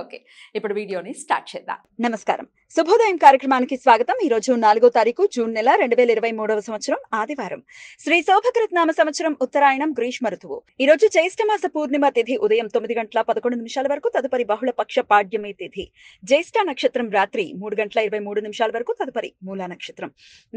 okay ఇప్పుడు వీడియోని start చేద్దాం నమస్కారం శుభోదయం కార్యక్రమానికి స్వాగతం ఈ రోజు నాలుగో తారీఖు జూన్ నెల రెండు వేల ఇరవై మూడవ సంవత్సరం ఆదివారం శ్రీ శోభకరత్నామ సంవత్సరం ఉత్తరాయణం గ్రీష్మ ఋతువు ఈ రోజు జ్యేష్ఠమాస పూర్ణిమ తిథి ఉదయం తొమ్మిది గంటల పదకొండు నిమిషాల వరకు తదుపరి బహుళ పక్ష పాడ్యమే తిథి జ్యేష్ఠ నక్షత్రం రాత్రి మూడు గంటల ఇరవై మూడు నిమిషాల వరకు తదుపరి మూలా నక్షత్రం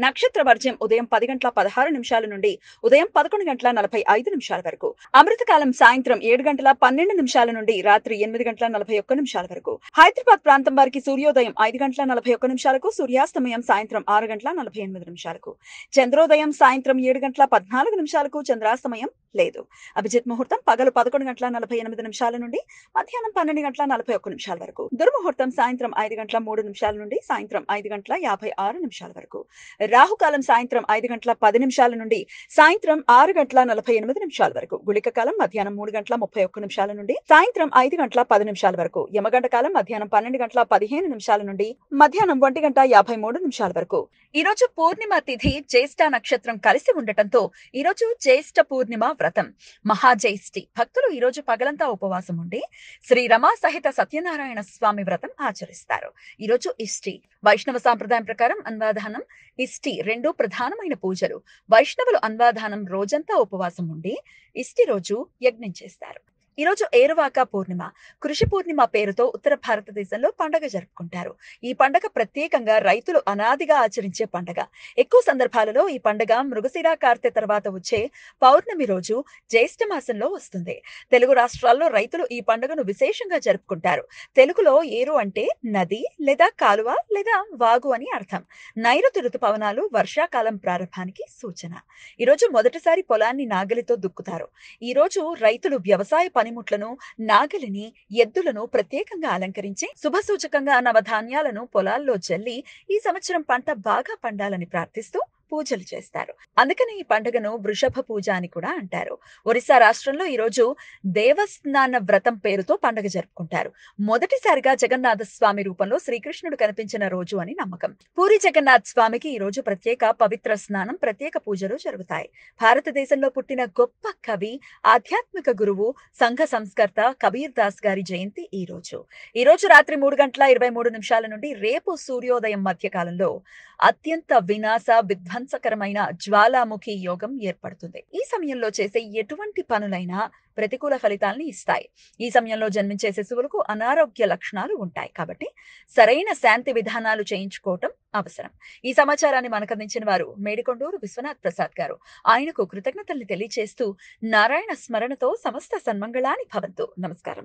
నక్షత్ర వర్జం ఉదయం పది గంటల పదహారు నిమిషాల నుండి ఉదయం పదకొండు గంటల నలభై ఐదు నిమిషాల వరకు అమృతకాలం సాయంత్రం ఏడు గంటల పన్నెండు నిమిషాల నుండి రాత్రి ఎనిమిది గంటల నలభై ఒక్క నిమిషాల వరకు హైదరాబాద్ ప్రాంతం వారికి సూర్యోదయం ఐదు గంటల నలభై ఒక్క నిమిషాలకు సూర్యాస్తమయం సాయంత్రం ఆరు గంటల నలభై ఎనిమిది నిమిషాలకు చంద్రోదయం సాయంత్రం ఏడు గంటల పద్నాలుగు నిమిషాలకు చంద్రాస్తమయం లేదు అభిజిత్ ముహూర్తం పగలు పదకొండు గంటల నలభై ఎనిమిది నిమిషాల నుండి మధ్యాహ్నం పన్నెండు గంటల నలభై ఒక్క నిమిషాల వరకు దుర్ముహూర్తం సాయంత్రం ఐదు గంటల మూడు నిమిషాల నుండి సాయంత్రం ఐదు గంటల యాభై ఆరు నిమిషాల వరకు రాహుకాలం సాయంత్రం ఐదు గంటల పది నిమిషాల నుండి సాయంత్రం ఆరు గంటల నలభై ఎనిమిది నిమిషాల వరకు గుళిక కాలం మధ్యాహ్నం మూడు గంటల ముప్పై ఒక్క నిమిషాల నుండి సాయంత్రం ఐదు గంటల పది నిమిషాల వరకు యమగంట కాలం మధ్యాహ్నం పన్నెండు గంటల పదిహేను నిమిషాల నుండి మధ్యాహ్నం ఒంటి గంట యాభై మూడు నిమిషాల వరకు ఈ రోజు పూర్ణిమ తిథి జ్యేష్ఠ నక్షత్రం కలిసి ఉండటంతో ఈ రోజు జ్యేష్ఠ పూర్ణిమ వ్రతం మహాజైష్ఠి భక్తులు ఈ రోజు పగలంతా ఉపవాసం ఉండి శ్రీ రమా సహిత సత్యనారాయణ స్వామి వ్రతం ఆచరిస్తారు ఈ రోజు ఇష్టి వైష్ణవ సాంప్రదాయం ప్రకారం అన్వాధానం ఇష్టి రెండు ప్రధానమైన పూజలు వైష్ణవులు అన్వాధానం రోజంతా ఉపవాసం ఉండి ఇష్టి రోజు యజ్ఞం చేస్తారు ఈరోజు ఏరువాక పూర్ణిమ కృషి పూర్ణిమ పేరుతో ఉత్తర భారతదేశంలో పండగ జరుపుకుంటారు ఈ పండగ ప్రత్యేకంగా రైతులు అనాదిగా ఆచరించే పండగ ఎక్కువ సందర్భాలలో ఈ పండగ మృగశిరా కార్తె తర్వాత వచ్చే పౌర్ణమి రోజు జ్యేష్ఠమాసంలో మాసంలో వస్తుంది తెలుగు రాష్ట్రాల్లో రైతులు ఈ పండుగను విశేషంగా జరుపుకుంటారు తెలుగులో ఏరు అంటే నది లేదా కాలువ లేదా వాగు అని అర్థం నైరుతి ఋతుపవనాలు వర్షాకాలం ప్రారంభానికి సూచన ఈరోజు మొదటిసారి పొలాన్ని నాగలితో దుక్కుతారు ఈరోజు రైతులు వ్యవసాయ పనిముట్లను నాగలిని ఎద్దులను ప్రత్యేకంగా అలంకరించి శుభసూచకంగా నవధాన్యాలను పొలాల్లో చల్లి ఈ సంవత్సరం పంట బాగా పండాలని ప్రార్థిస్తూ పూజలు చేస్తారు అందుకని ఈ పండుగను వృషభ పూజ అని కూడా అంటారు ఒరిస్సా రాష్ట్రంలో ఈరోజు దేవస్నాన వ్రతం పేరుతో పండుగ జరుపుకుంటారు మొదటిసారిగా జగన్నాథ స్వామి రూపంలో శ్రీకృష్ణుడు కనిపించిన రోజు అని నమ్మకం పూరి జగన్నాథ్ స్వామికి ఈ రోజు ప్రత్యేక పవిత్ర స్నానం ప్రత్యేక పూజలు జరుగుతాయి భారతదేశంలో పుట్టిన గొప్ప కవి ఆధ్యాత్మిక గురువు సంఘ సంస్కర్త కబీర్ దాస్ గారి జయంతి ఈ రోజు ఈ రోజు రాత్రి మూడు గంటల ఇరవై మూడు నిమిషాల నుండి రేపు సూర్యోదయం మధ్యకాలంలో అత్యంత వినాశ విధ్వ విధ్వంసకరమైన జ్వాలాముఖి యోగం ఏర్పడుతుంది ఈ సమయంలో చేసే ఎటువంటి పనులైనా ప్రతికూల ఫలితాలని ఇస్తాయి ఈ సమయంలో జన్మించే శిశువులకు అనారోగ్య లక్షణాలు ఉంటాయి కాబట్టి సరైన శాంతి విధానాలు చేయించుకోవటం అవసరం ఈ సమాచారాన్ని మనకందించిన వారు మేడికొండూరు విశ్వనాథ్ ప్రసాద్ గారు ఆయనకు కృతజ్ఞతల్ని తెలియచేస్తూ నారాయణ స్మరణతో సమస్త సన్మంగళాని భవంతు నమస్కారం